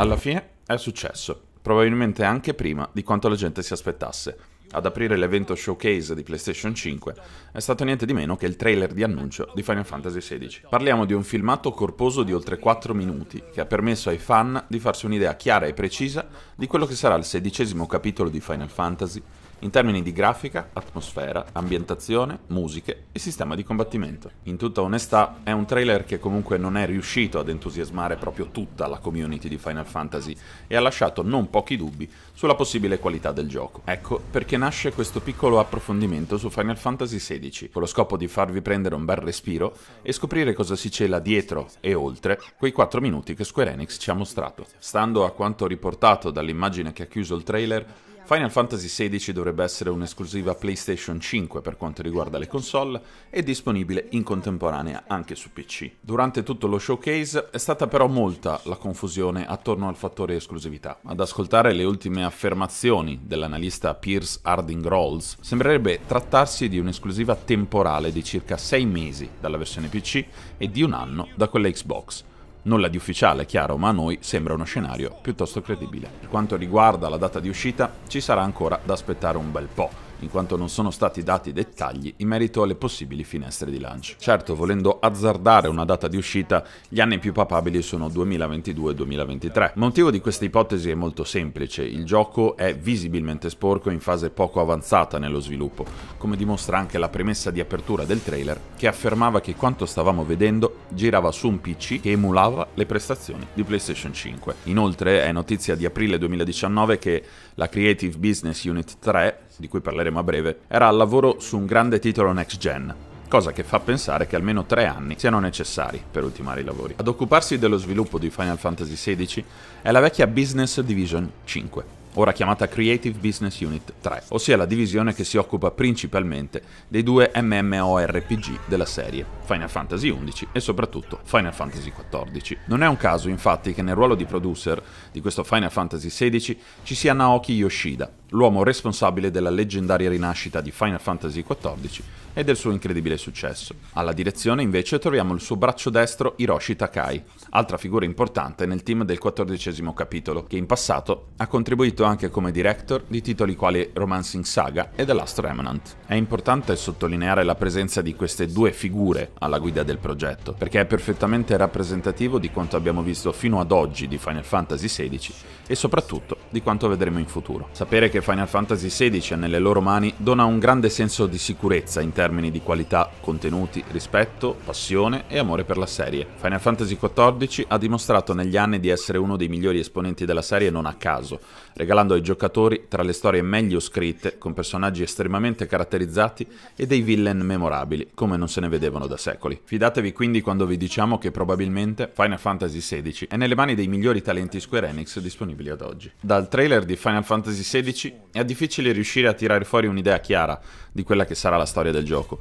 Alla fine è successo, probabilmente anche prima di quanto la gente si aspettasse. Ad aprire l'evento showcase di PlayStation 5 è stato niente di meno che il trailer di annuncio di Final Fantasy XVI. Parliamo di un filmato corposo di oltre 4 minuti che ha permesso ai fan di farsi un'idea chiara e precisa di quello che sarà il sedicesimo capitolo di Final Fantasy in termini di grafica, atmosfera, ambientazione, musiche e sistema di combattimento. In tutta onestà, è un trailer che comunque non è riuscito ad entusiasmare proprio tutta la community di Final Fantasy e ha lasciato non pochi dubbi sulla possibile qualità del gioco. Ecco perché nasce questo piccolo approfondimento su Final Fantasy XVI, con lo scopo di farvi prendere un bel respiro e scoprire cosa si cela dietro e oltre quei 4 minuti che Square Enix ci ha mostrato. Stando a quanto riportato dall'immagine che ha chiuso il trailer, Final Fantasy XVI dovrebbe essere un'esclusiva PlayStation 5 per quanto riguarda le console e disponibile in contemporanea anche su PC. Durante tutto lo showcase è stata però molta la confusione attorno al fattore esclusività. Ad ascoltare le ultime affermazioni dell'analista Pierce Harding Rawls, sembrerebbe trattarsi di un'esclusiva temporale di circa 6 mesi dalla versione PC e di un anno da quella Xbox Nulla di ufficiale, chiaro, ma a noi sembra uno scenario piuttosto credibile. Per quanto riguarda la data di uscita, ci sarà ancora da aspettare un bel po' in quanto non sono stati dati dettagli in merito alle possibili finestre di lancio. Certo, volendo azzardare una data di uscita, gli anni più papabili sono 2022 e 2023. Il motivo di questa ipotesi è molto semplice, il gioco è visibilmente sporco in fase poco avanzata nello sviluppo, come dimostra anche la premessa di apertura del trailer che affermava che quanto stavamo vedendo girava su un PC che emulava le prestazioni di PlayStation 5. Inoltre è notizia di aprile 2019 che la Creative Business Unit 3 di cui parleremo a breve, era al lavoro su un grande titolo next gen, cosa che fa pensare che almeno tre anni siano necessari per ultimare i lavori. Ad occuparsi dello sviluppo di Final Fantasy XVI è la vecchia Business Division 5, ora chiamata Creative Business Unit 3, ossia la divisione che si occupa principalmente dei due MMORPG della serie, Final Fantasy XI e soprattutto Final Fantasy XIV. Non è un caso infatti che nel ruolo di producer di questo Final Fantasy XVI ci sia Naoki Yoshida, l'uomo responsabile della leggendaria rinascita di Final Fantasy XIV e del suo incredibile successo. Alla direzione invece troviamo il suo braccio destro Hiroshi Takai, altra figura importante nel team del XIV capitolo, che in passato ha contribuito anche come director di titoli quali Romancing Saga e The Last Remnant. È importante sottolineare la presenza di queste due figure alla guida del progetto, perché è perfettamente rappresentativo di quanto abbiamo visto fino ad oggi di Final Fantasy XVI e soprattutto di quanto vedremo in futuro. Sapere che Final Fantasy XVI è nelle loro mani dona un grande senso di sicurezza in termini di qualità, contenuti, rispetto, passione e amore per la serie. Final Fantasy XIV ha dimostrato negli anni di essere uno dei migliori esponenti della serie non a caso, regalando ai giocatori tra le storie meglio scritte, con personaggi estremamente caratterizzati e dei villain memorabili, come non se ne vedevano da secoli. Fidatevi quindi quando vi diciamo che probabilmente Final Fantasy XVI è nelle mani dei migliori talenti Square Enix disponibili ad oggi. Dal trailer di Final Fantasy XVI è difficile riuscire a tirare fuori un'idea chiara di quella che sarà la storia del gioco,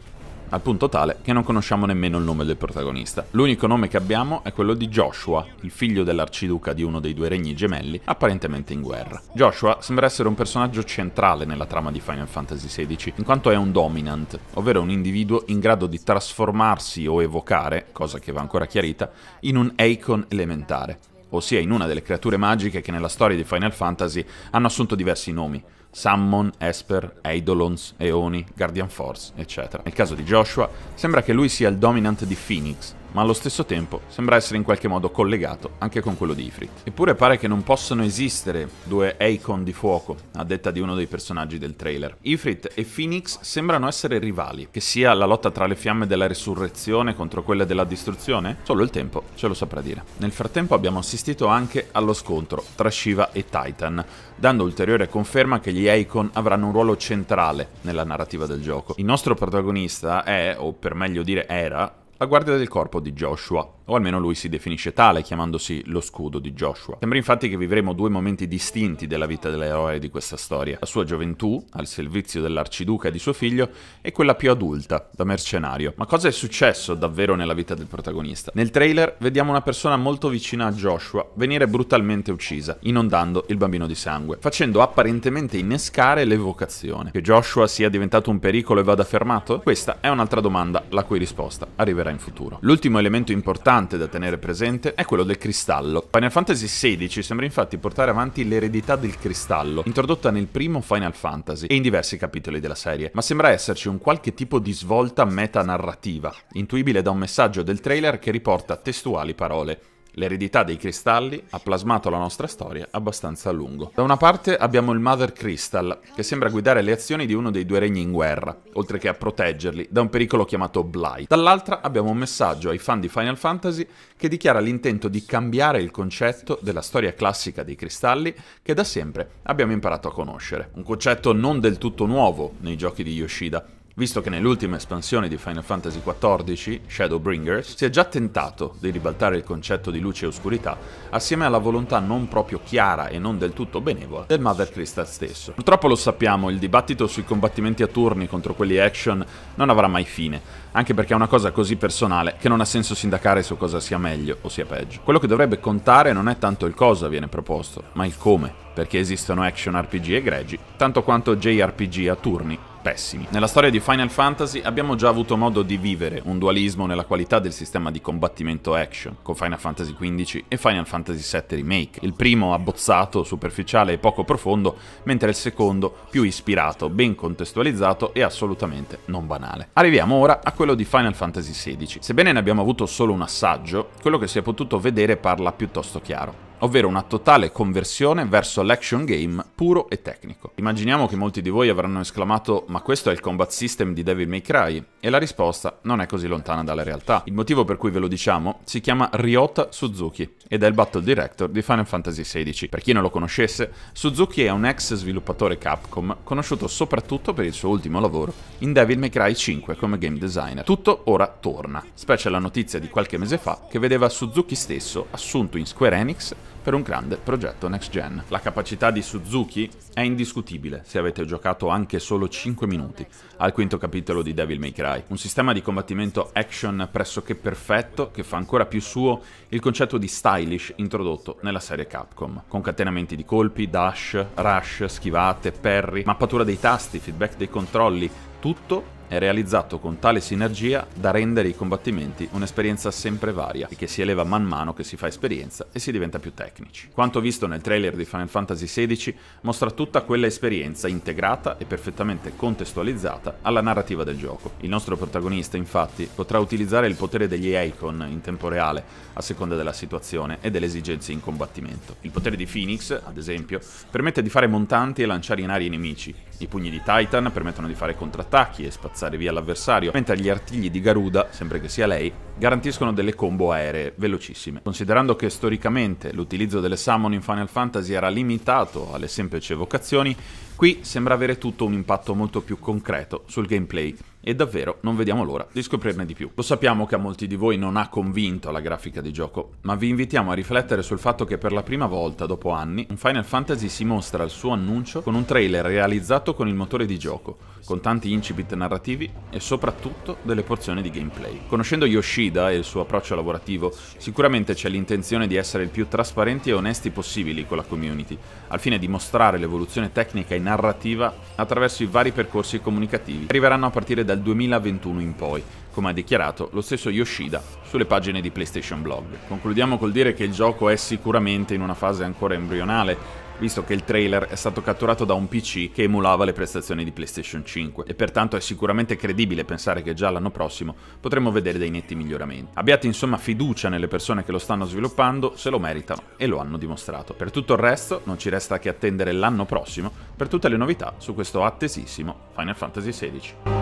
al punto tale che non conosciamo nemmeno il nome del protagonista. L'unico nome che abbiamo è quello di Joshua, il figlio dell'arciduca di uno dei due regni gemelli, apparentemente in guerra. Joshua sembra essere un personaggio centrale nella trama di Final Fantasy XVI, in quanto è un dominant, ovvero un individuo in grado di trasformarsi o evocare, cosa che va ancora chiarita, in un Eikon elementare, ossia in una delle creature magiche che nella storia di Final Fantasy hanno assunto diversi nomi, Summon, Esper, Eidolons, Eoni, Guardian Force, eccetera. Nel caso di Joshua, sembra che lui sia il dominant di Phoenix, ma allo stesso tempo sembra essere in qualche modo collegato anche con quello di Ifrit. Eppure pare che non possano esistere due Eikon di fuoco, a detta di uno dei personaggi del trailer. Ifrit e Phoenix sembrano essere rivali, che sia la lotta tra le fiamme della resurrezione contro quelle della distruzione? Solo il tempo ce lo saprà dire. Nel frattempo abbiamo assistito anche allo scontro tra Shiva e Titan, dando ulteriore conferma che gli Eikon avranno un ruolo centrale nella narrativa del gioco. Il nostro protagonista è, o per meglio dire era, la guardia del corpo di Joshua, o almeno lui si definisce tale, chiamandosi lo scudo di Joshua. Sembra infatti che vivremo due momenti distinti della vita dell'eroe di questa storia, la sua gioventù, al servizio dell'arciduca e di suo figlio, e quella più adulta, da mercenario. Ma cosa è successo davvero nella vita del protagonista? Nel trailer vediamo una persona molto vicina a Joshua venire brutalmente uccisa, inondando il bambino di sangue, facendo apparentemente innescare l'evocazione. Che Joshua sia diventato un pericolo e vada fermato? Questa è un'altra domanda la cui risposta arriverà arriverà in futuro. L'ultimo elemento importante da tenere presente è quello del cristallo. Final Fantasy XVI sembra infatti portare avanti l'eredità del cristallo, introdotta nel primo Final Fantasy e in diversi capitoli della serie, ma sembra esserci un qualche tipo di svolta metanarrativa, intuibile da un messaggio del trailer che riporta testuali parole. L'eredità dei cristalli ha plasmato la nostra storia abbastanza a lungo. Da una parte abbiamo il Mother Crystal, che sembra guidare le azioni di uno dei due regni in guerra, oltre che a proteggerli da un pericolo chiamato Blight. Dall'altra abbiamo un messaggio ai fan di Final Fantasy che dichiara l'intento di cambiare il concetto della storia classica dei cristalli che da sempre abbiamo imparato a conoscere. Un concetto non del tutto nuovo nei giochi di Yoshida, visto che nell'ultima espansione di Final Fantasy XIV, Shadowbringers, si è già tentato di ribaltare il concetto di luce e oscurità assieme alla volontà non proprio chiara e non del tutto benevola del Mother Crystal stesso. Purtroppo lo sappiamo, il dibattito sui combattimenti a turni contro quelli action non avrà mai fine, anche perché è una cosa così personale che non ha senso sindacare su cosa sia meglio o sia peggio. Quello che dovrebbe contare non è tanto il cosa viene proposto, ma il come, perché esistono action RPG egregi, tanto quanto JRPG a turni pessimi. Nella storia di Final Fantasy abbiamo già avuto modo di vivere un dualismo nella qualità del sistema di combattimento action, con Final Fantasy XV e Final Fantasy VII Remake, il primo abbozzato, superficiale e poco profondo, mentre il secondo più ispirato, ben contestualizzato e assolutamente non banale. Arriviamo ora a quello di Final Fantasy XVI. Sebbene ne abbiamo avuto solo un assaggio, quello che si è potuto vedere parla piuttosto chiaro ovvero una totale conversione verso l'action game puro e tecnico. Immaginiamo che molti di voi avranno esclamato ma questo è il combat system di Devil May Cry e la risposta non è così lontana dalla realtà. Il motivo per cui ve lo diciamo si chiama Ryota Suzuki ed è il Battle Director di Final Fantasy XVI. Per chi non lo conoscesse, Suzuki è un ex sviluppatore Capcom conosciuto soprattutto per il suo ultimo lavoro in Devil May Cry 5 come game designer. Tutto ora torna, specie la notizia di qualche mese fa che vedeva Suzuki stesso assunto in Square Enix per un grande progetto next gen. La capacità di Suzuki è indiscutibile se avete giocato anche solo 5 minuti al quinto capitolo di Devil May Cry, un sistema di combattimento action pressoché perfetto che fa ancora più suo il concetto di stylish introdotto nella serie Capcom, concatenamenti di colpi, dash, rush, schivate, parry, mappatura dei tasti, feedback dei controlli, tutto è realizzato con tale sinergia da rendere i combattimenti un'esperienza sempre varia e che si eleva man mano che si fa esperienza e si diventa più tecnici. Quanto visto nel trailer di Final Fantasy XVI mostra tutta quella esperienza integrata e perfettamente contestualizzata alla narrativa del gioco. Il nostro protagonista infatti potrà utilizzare il potere degli icon in tempo reale a seconda della situazione e delle esigenze in combattimento. Il potere di Phoenix, ad esempio, permette di fare montanti e lanciare in aria i nemici. I pugni di Titan permettono di fare contrattacchi e spaziare spazzare via l'avversario, mentre gli artigli di Garuda, sempre che sia lei, garantiscono delle combo aeree velocissime. Considerando che storicamente l'utilizzo delle summon in Final Fantasy era limitato alle semplici evocazioni, qui sembra avere tutto un impatto molto più concreto sul gameplay e davvero non vediamo l'ora di scoprirne di più. Lo sappiamo che a molti di voi non ha convinto la grafica di gioco, ma vi invitiamo a riflettere sul fatto che per la prima volta dopo anni un Final Fantasy si mostra al suo annuncio con un trailer realizzato con il motore di gioco, con tanti incipit narrativi e soprattutto delle porzioni di gameplay. Conoscendo Yoshida e il suo approccio lavorativo, sicuramente c'è l'intenzione di essere il più trasparenti e onesti possibili con la community, al fine di mostrare l'evoluzione tecnica e narrativa attraverso i vari percorsi comunicativi. Arriveranno a partire dal dal 2021 in poi, come ha dichiarato lo stesso Yoshida sulle pagine di PlayStation Blog. Concludiamo col dire che il gioco è sicuramente in una fase ancora embrionale, visto che il trailer è stato catturato da un PC che emulava le prestazioni di PlayStation 5 e pertanto è sicuramente credibile pensare che già l'anno prossimo potremo vedere dei netti miglioramenti. Abbiate insomma fiducia nelle persone che lo stanno sviluppando, se lo meritano e lo hanno dimostrato. Per tutto il resto non ci resta che attendere l'anno prossimo per tutte le novità su questo attesissimo Final Fantasy XVI.